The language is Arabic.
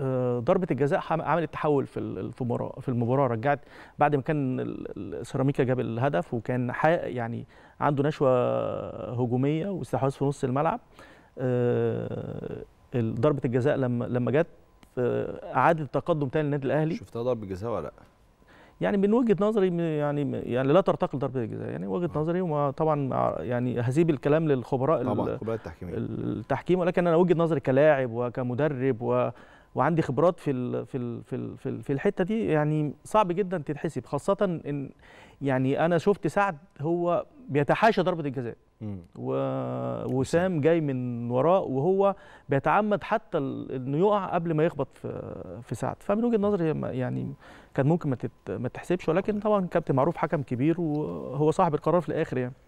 آه، ضربه الجزاء عملت تحول في المباراه في المباراه رجعت بعد ما كان سيراميكا جاب الهدف وكان يعني عنده نشوه هجوميه واستحواذ في نص الملعب آه، ضربه الجزاء لما لما جت آه، اعادت التقدم تاني للنادي الاهلي شفتها ضربه جزاء ولا لا؟ يعني من وجهه نظري يعني يعني لا ترتقي لضربه الجزاء يعني وجهه نظري وطبعا يعني هسيب الكلام للخبراء طبعا الخبراء التحكيم ولكن انا وجهه نظري كلاعب وكمدرب و وعندي خبرات في الـ في الـ في الـ في, الـ في الحته دي يعني صعب جدا تتحسب خاصه ان يعني انا شفت سعد هو بيتحاشى ضربه الجزاء ووسام جاي من وراه وهو بيتعمد حتى انه يقع قبل ما يخبط في في سعد فمن وجهه نظري يعني كان ممكن ما تتحسبش ولكن طبعا كابتن معروف حكم كبير وهو صاحب القرار في الاخر يعني